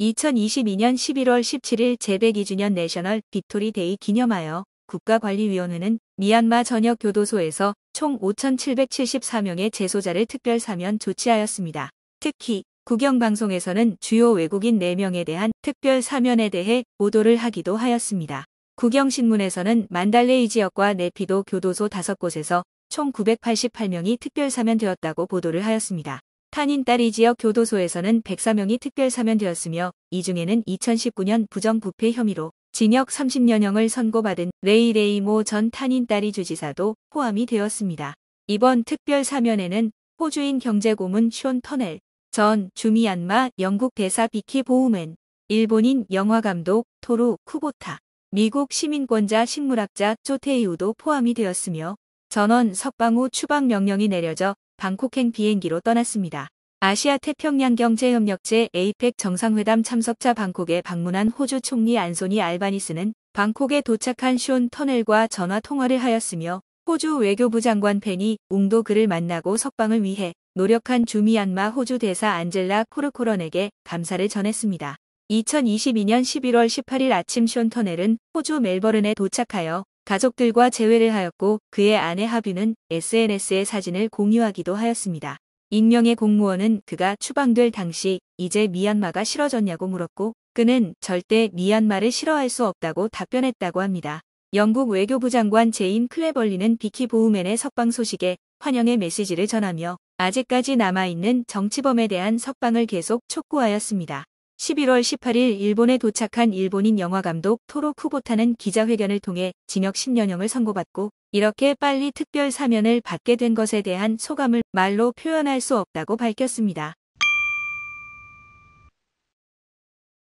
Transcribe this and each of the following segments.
2022년 11월 17일 제102주년 내셔널 빅토리 데이 기념하여 국가관리위원회는 미얀마 전역 교도소에서 총 5,774명의 재소자를 특별 사면 조치하였습니다. 특히 국영방송에서는 주요 외국인 4명에 대한 특별 사면에 대해 보도를 하기도 하였습니다. 국영신문에서는 만달레이 지역과 네피도 교도소 5곳에서 총 988명이 특별 사면되었다고 보도를 하였습니다. 탄인 딸이 지역 교도소에서는 104명이 특별 사면되었으며 이 중에는 2019년 부정부패 혐의로 징역 30년형을 선고받은 레이 레이모 전 탄인 딸이 주지사도 포함이 되었습니다. 이번 특별 사면에는 호주인 경제고문 쇼 터넬, 전주미안마 영국 대사 비키 보우맨, 일본인 영화감독 토루 쿠보타, 미국 시민권자 식물학자 조테이우도 포함이 되었으며 전원 석방후 추방 명령이 내려져 방콕행 비행기로 떠났습니다. 아시아 태평양 경제협력제 APEC 정상회담 참석자 방콕에 방문한 호주 총리 안소니 알바니스는 방콕에 도착한 쇼온 터넬과 전화 통화를 하였으며 호주 외교부 장관 펜이 웅도 그를 만나고 석방을 위해 노력한 주미안마 호주 대사 안젤라 코르코런에게 감사를 전했습니다. 2022년 11월 18일 아침 쇼온 터넬은 호주 멜버른에 도착하여 가족들과 재회를 하였고 그의 아내 하비는 SNS에 사진을 공유하기도 하였습니다. 익명의 공무원은 그가 추방될 당시 이제 미얀마가 싫어졌냐고 물었고 그는 절대 미얀마를 싫어할 수 없다고 답변했다고 합니다. 영국 외교부 장관 제인 클레벌리는 비키 보우맨의 석방 소식에 환영의 메시지를 전하며 아직까지 남아있는 정치범에 대한 석방을 계속 촉구하였습니다. 11월 18일 일본에 도착한 일본인 영화감독 토로 쿠보타는 기자회견을 통해 징역 10년형을 선고받고 이렇게 빨리 특별 사면을 받게 된 것에 대한 소감을 말로 표현할 수 없다고 밝혔습니다.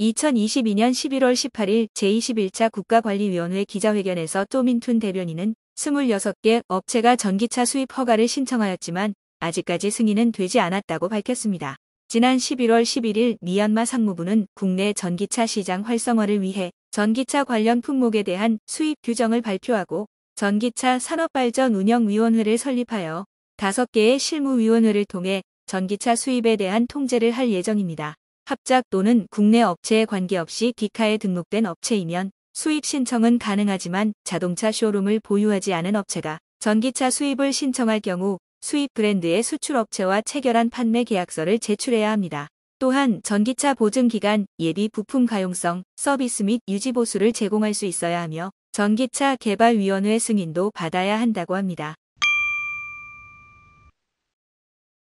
2022년 11월 18일 제21차 국가관리위원회 기자회견에서 쪼민툰 대변인은 26개 업체가 전기차 수입 허가를 신청하였지만 아직까지 승인은 되지 않았다고 밝혔습니다. 지난 11월 11일 미얀마 상무부는 국내 전기차 시장 활성화를 위해 전기차 관련 품목에 대한 수입 규정을 발표하고 전기차 산업발전 운영위원회를 설립하여 5개의 실무위원회를 통해 전기차 수입에 대한 통제를 할 예정입니다. 합작 또는 국내 업체에 관계없이 디카에 등록된 업체이면 수입 신청은 가능하지만 자동차 쇼룸을 보유하지 않은 업체가 전기차 수입을 신청할 경우 수입 브랜드의 수출업체와 체결한 판매 계약서를 제출해야 합니다. 또한 전기차 보증기간, 예비 부품 가용성, 서비스 및 유지보수를 제공할 수 있어야 하며 전기차 개발위원회 승인도 받아야 한다고 합니다.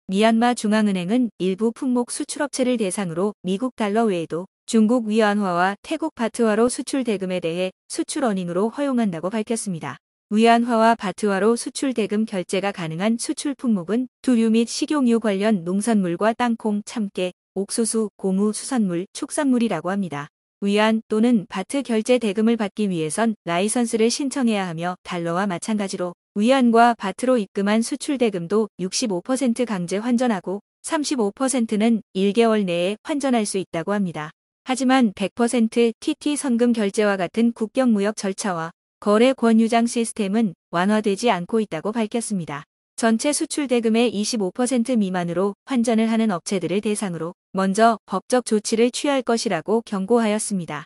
미얀마 중앙은행은 일부 품목 수출업체를 대상으로 미국 달러 외에도 중국 위안화와 태국 바트화로 수출 대금에 대해 수출 어닝으로 허용한다고 밝혔습니다. 위안화와 바트화로 수출 대금 결제가 가능한 수출 품목은 두류 및 식용유 관련 농산물과 땅콩, 참깨, 옥수수, 고무, 수산물, 축산물이라고 합니다. 위안 또는 바트 결제 대금을 받기 위해선 라이선스를 신청해야 하며 달러와 마찬가지로 위안과 바트로 입금한 수출 대금도 65% 강제 환전하고 35%는 1개월 내에 환전할 수 있다고 합니다. 하지만 100% TT 선금 결제와 같은 국경 무역 절차와 거래 권유장 시스템은 완화되지 않고 있다고 밝혔습니다. 전체 수출 대금의 25% 미만으로 환전을 하는 업체들을 대상으로 먼저 법적 조치를 취할 것이라고 경고하였습니다.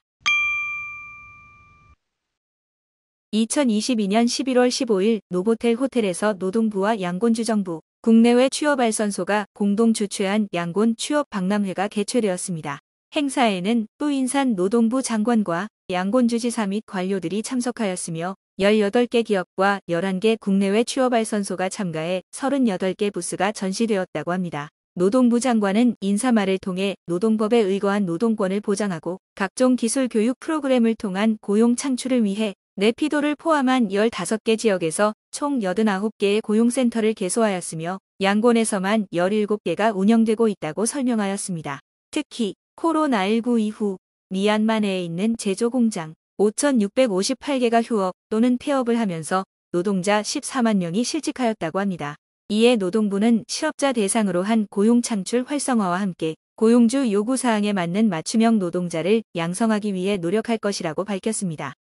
2022년 11월 15일 노보텔 호텔에서 노동부와 양곤주 정부, 국내외 취업발선소가 공동 주최한 양곤 취업 박람회가 개최되었습니다. 행사에는 또 인산 노동부 장관과 양곤주지사 및 관료들이 참석하였으며 18개 기업과 11개 국내외 취업발선소가 참가해 38개 부스가 전시되었다고 합니다. 노동부 장관은 인사말을 통해 노동법에 의거한 노동권을 보장하고 각종 기술 교육 프로그램을 통한 고용 창출을 위해 내피도를 포함한 15개 지역에서 총 89개의 고용센터를 개소하였으며 양곤에서만 17개가 운영되고 있다고 설명하였습니다. 특히 코로나19 이후 미얀마내에 있는 제조 공장 5,658개가 휴업 또는 폐업을 하면서 노동자 14만 명이 실직하였다고 합니다. 이에 노동부는 실업자 대상으로 한 고용 창출 활성화와 함께 고용주 요구 사항에 맞는 맞춤형 노동자를 양성하기 위해 노력할 것이라고 밝혔습니다.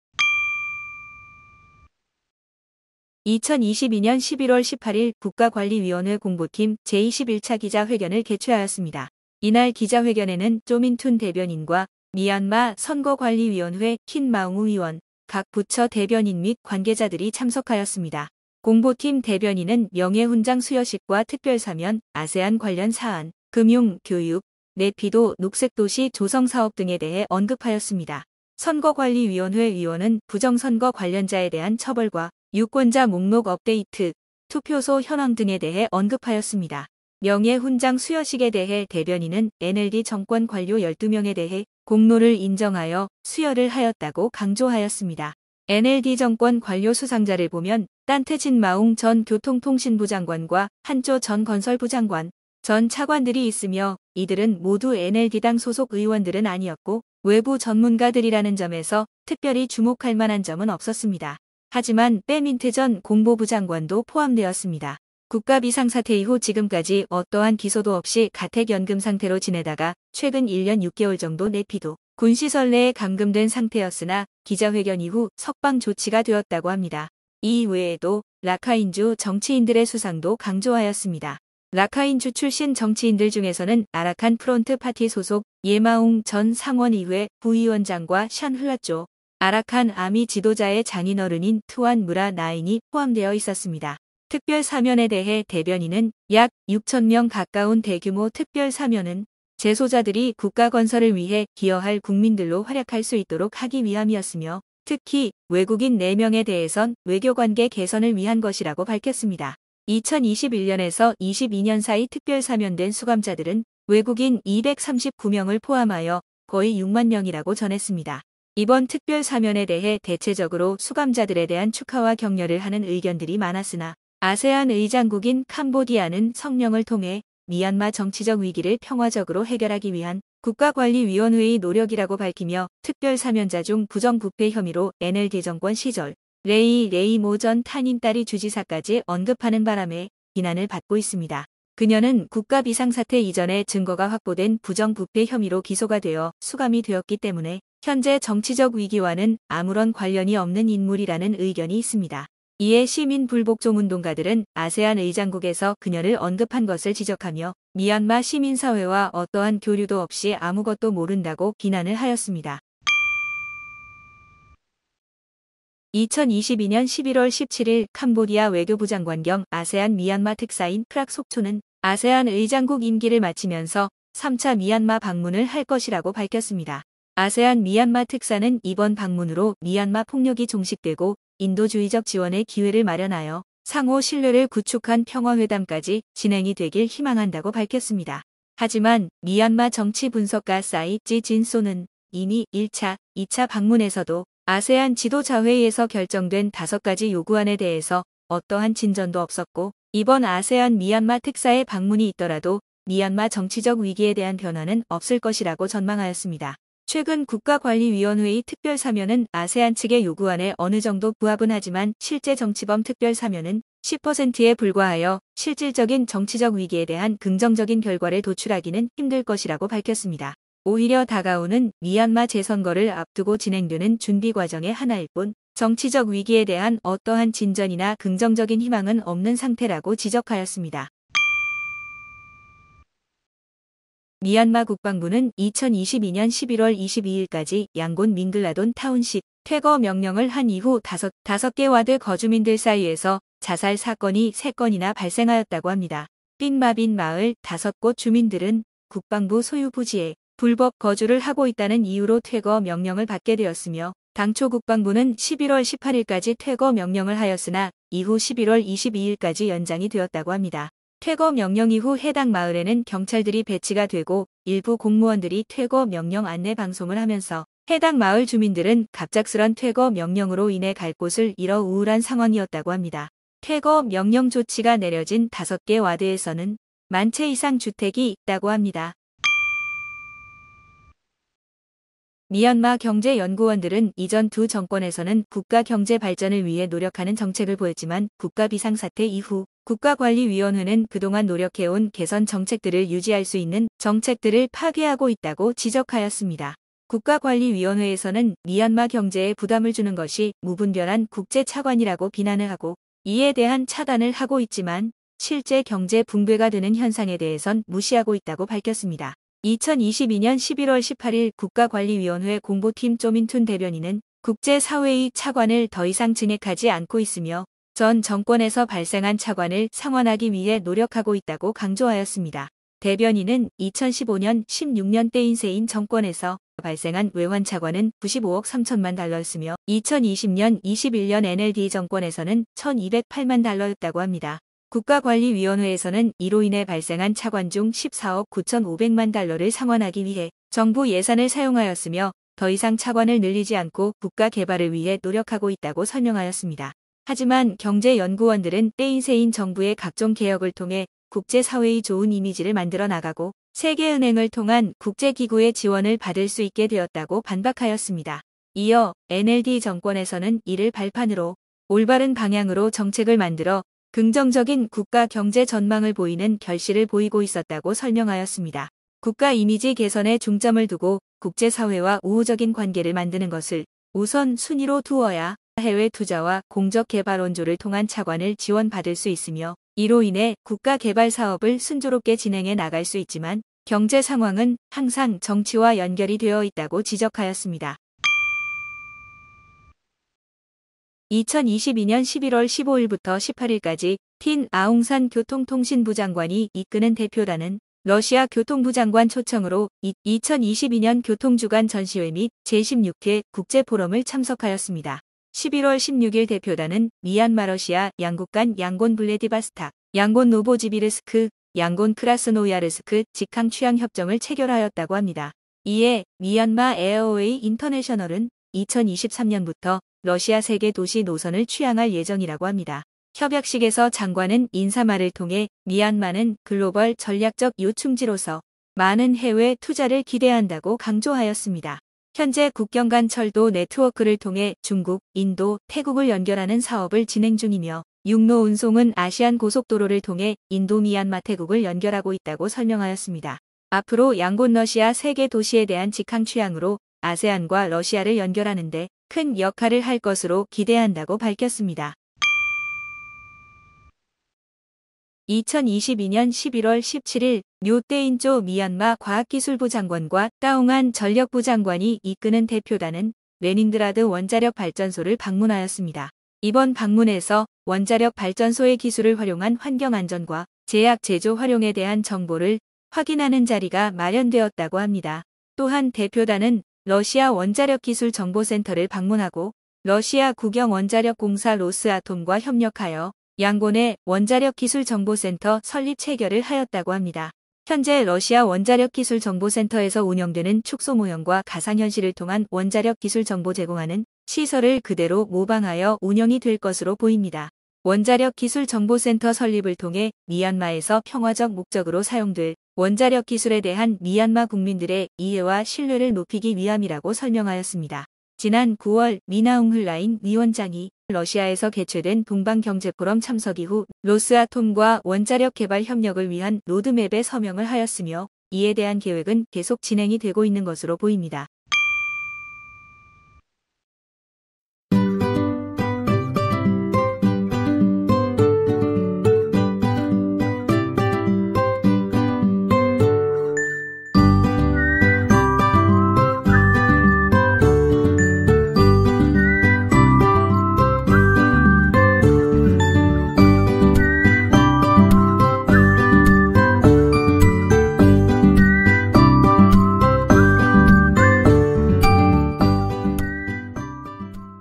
2022년 11월 18일 국가관리위원회 공보팀 제21차 기자회견을 개최하였습니다. 이날 기자회견에는 쪼민툰 대변인과 미얀마 선거관리위원회 킨마웅 의원, 각 부처 대변인 및 관계자들이 참석하였습니다. 공보팀 대변인은 명예훈장 수여식과 특별사면, 아세안 관련 사안, 금융, 교육, 내피도, 녹색도시 조성 사업 등에 대해 언급하였습니다. 선거관리위원회 위원은 부정선거 관련자에 대한 처벌과 유권자 목록 업데이트, 투표소 현황 등에 대해 언급하였습니다. 명예훈장 수여식에 대해 대변인은 NLD 정권 관료 12명에 대해 공로를 인정하여 수여를 하였다고 강조하였습니다. NLD 정권 관료 수상자를 보면 딴태진 마웅 전 교통통신부 장관과 한조 전 건설부 장관, 전 차관들이 있으며 이들은 모두 NLD당 소속 의원들은 아니었고 외부 전문가들이라는 점에서 특별히 주목할 만한 점은 없었습니다. 하지만 빼민트전 공보부 장관도 포함되었습니다. 국가 비상사태 이후 지금까지 어떠한 기소도 없이 가택연금 상태로 지내다가 최근 1년 6개월 정도 내피도 군시설 내에 감금된 상태였으나 기자회견 이후 석방 조치가 되었다고 합니다. 이 외에도 라카인주 정치인들의 수상도 강조하였습니다. 라카인주 출신 정치인들 중에서는 아라칸 프론트 파티 소속 예마웅 전 상원의회 부위원장과 샨 흘라쪼 아라칸 아미 지도자의 장인어른인 투안 무라 나인이 포함되어 있었습니다. 특별 사면에 대해 대변인은 약 6천명 가까운 대규모 특별 사면은 재소자들이 국가 건설을 위해 기여할 국민들로 활약할 수 있도록 하기 위함이었으며 특히 외국인 4명에 대해선 외교관계 개선을 위한 것이라고 밝혔습니다. 2021년에서 22년 사이 특별 사면된 수감자들은 외국인 239명을 포함하여 거의 6만 명이라고 전했습니다. 이번 특별 사면에 대해 대체적으로 수감자들에 대한 축하와 격려를 하는 의견들이 많았으나 아세안 의장국인 캄보디아는 성명을 통해 미얀마 정치적 위기를 평화적으로 해결하기 위한 국가관리위원회의 노력이라고 밝히며 특별 사면자 중 부정부패 혐의로 NLD 정권 시절 레이 레이모 전탄인 딸이 주지사까지 언급하는 바람에 비난을 받고 있습니다. 그녀는 국가 비상사태 이전에 증거가 확보된 부정부패 혐의로 기소가 되어 수감이 되었기 때문에 현재 정치적 위기와는 아무런 관련이 없는 인물이라는 의견이 있습니다. 이에 시민 불복종 운동가들은 아세안 의장국에서 그녀를 언급한 것을 지적하며 미얀마 시민사회와 어떠한 교류도 없이 아무것도 모른다고 비난을 하였습니다. 2022년 11월 17일 캄보디아 외교부 장관 겸 아세안 미얀마 특사인 크락 속초는 아세안 의장국 임기를 마치면서 3차 미얀마 방문을 할 것이라고 밝혔습니다. 아세안 미얀마 특사는 이번 방문으로 미얀마 폭력이 종식되고 인도주의적 지원의 기회를 마련하여 상호 신뢰를 구축한 평화회담까지 진행이 되길 희망한다고 밝혔습니다. 하지만 미얀마 정치 분석가 사이 찌진소는 이미 1차, 2차 방문에서도 아세안 지도자회의에서 결정된 5가지 요구안에 대해서 어떠한 진전도 없었고 이번 아세안 미얀마 특사의 방문이 있더라도 미얀마 정치적 위기에 대한 변화는 없을 것이라고 전망하였습니다. 최근 국가관리위원회의 특별사면은 아세안 측의 요구안에 어느 정도 부합은 하지만 실제 정치범 특별사면은 10%에 불과하여 실질적인 정치적 위기에 대한 긍정적인 결과를 도출하기는 힘들 것이라고 밝혔습니다. 오히려 다가오는 미얀마 재선거를 앞두고 진행되는 준비 과정의 하나일 뿐 정치적 위기에 대한 어떠한 진전이나 긍정적인 희망은 없는 상태라고 지적하였습니다. 미얀마 국방부는 2022년 11월 22일까지 양곤 민글라돈 타운식 퇴거 명령을 한 이후 5, 5개 와드 거주민들 사이에서 자살 사건이 3건이나 발생하였다고 합니다. 빈마빈 마을 5곳 주민들은 국방부 소유 부지에 불법 거주를 하고 있다는 이유로 퇴거 명령을 받게 되었으며 당초 국방부는 11월 18일까지 퇴거 명령을 하였으나 이후 11월 22일까지 연장이 되었다고 합니다. 퇴거 명령 이후 해당 마을에는 경찰들이 배치가 되고 일부 공무원들이 퇴거 명령 안내 방송을 하면서 해당 마을 주민들은 갑작스런 퇴거 명령으로 인해 갈 곳을 잃어 우울한 상황이었다고 합니다. 퇴거 명령 조치가 내려진 5개 와드에서는 만 채 이상 주택이 있다고 합니다. 미얀마 경제연구원들은 이전 두 정권에서는 국가 경제 발전을 위해 노력하는 정책을 보였지만 국가 비상사태 이후 국가관리위원회는 그동안 노력해온 개선 정책들을 유지할 수 있는 정책들을 파괴하고 있다고 지적하였습니다. 국가관리위원회에서는 미얀마 경제에 부담을 주는 것이 무분별한 국제 차관이라고 비난을 하고 이에 대한 차단을 하고 있지만 실제 경제 붕괴가 되는 현상에 대해선 무시하고 있다고 밝혔습니다. 2022년 11월 18일 국가관리위원회 공보팀 조민툰 대변인은 국제사회의 차관을 더 이상 증액하지 않고 있으며 전 정권에서 발생한 차관을 상환하기 위해 노력하고 있다고 강조하였습니다. 대변인은 2015년 16년대 인세인 정권에서 발생한 외환 차관은 95억 3천만 달러였으며 2020년 21년 NLD 정권에서는 1208만 달러였다고 합니다. 국가관리위원회에서는 이로 인해 발생한 차관 중 14억 9,500만 달러를 상환하기 위해 정부 예산을 사용하였으며 더 이상 차관을 늘리지 않고 국가 개발을 위해 노력하고 있다고 설명하였습니다. 하지만 경제연구원들은 떼인세인 정부의 각종 개혁을 통해 국제사회의 좋은 이미지를 만들어 나가고 세계은행을 통한 국제기구의 지원을 받을 수 있게 되었다고 반박하였습니다. 이어 NLD 정권에서는 이를 발판으로 올바른 방향으로 정책을 만들어 긍정적인 국가 경제 전망을 보이는 결실을 보이고 있었다고 설명하였습니다. 국가 이미지 개선에 중점을 두고 국제사회와 우호적인 관계를 만드는 것을 우선 순위로 두어야 해외 투자와 공적 개발 원조를 통한 차관을 지원받을 수 있으며 이로 인해 국가 개발 사업을 순조롭게 진행해 나갈 수 있지만 경제 상황은 항상 정치와 연결이 되어 있다고 지적하였습니다. 2022년 11월 15일부터 18일까지 틴 아웅산 교통통신부 장관이 이끄는 대표단은 러시아 교통부 장관 초청으로 2022년 교통주간 전시회 및 제16회 국제포럼을 참석하였습니다. 11월 16일 대표단은 미얀마러시아 양국 간 양곤 블레디바스탁, 양곤 노보지비르스크, 양곤 크라스노야르스크 직항 취향 협정을 체결하였다고 합니다. 이에 미얀마 에어웨이 인터내셔널은 2023년부터 러시아 세계 도시 노선을 취향할 예정이라고 합니다. 협약식에서 장관은 인사말을 통해 미얀마는 글로벌 전략적 요충지로서 많은 해외 투자를 기대한다고 강조하였습니다. 현재 국경 간 철도 네트워크를 통해 중국, 인도, 태국을 연결하는 사업을 진행 중이며 육로 운송은 아시안 고속도로를 통해 인도 미얀마 태국을 연결하고 있다고 설명하였습니다. 앞으로 양곤 러시아 세계 도시에 대한 직항 취향으로 아세안과 러시아를 연결하는데 큰 역할을 할 것으로 기대한다고 밝혔습니다. 2022년 11월 17일 뇨떼인조 미얀마 과학기술부 장관과 따옹한 전력부 장관이 이끄는 대표단은 레닌드라드 원자력 발전소를 방문하였습니다. 이번 방문에서 원자력 발전소의 기술을 활용한 환경 안전과 제약 제조 활용에 대한 정보를 확인하는 자리가 마련되었다고 합니다. 또한 대표단은 러시아 원자력 기술 정보센터를 방문하고 러시아 국영 원자력 공사 로스아톰과 협력하여 양곤의 원자력기술정보센터 설립 체결을 하였다고 합니다. 현재 러시아 원자력기술정보센터에서 운영되는 축소 모형과 가상현실을 통한 원자력 기술 정보 제공하는 시설을 그대로 모방하여 운영이 될 것으로 보입니다. 원자력 기술 정보센터 설립을 통해 미얀마에서 평화적 목적으로 사용될 원자력 기술에 대한 미얀마 국민들의 이해와 신뢰를 높이기 위함이라고 설명하였습니다. 지난 9월 미나웅흘라인 위원장이 러시아에서 개최된 동방경제포럼 참석 이후 로스아톰과 원자력 개발 협력을 위한 로드맵에 서명을 하였으며 이에 대한 계획은 계속 진행이 되고 있는 것으로 보입니다.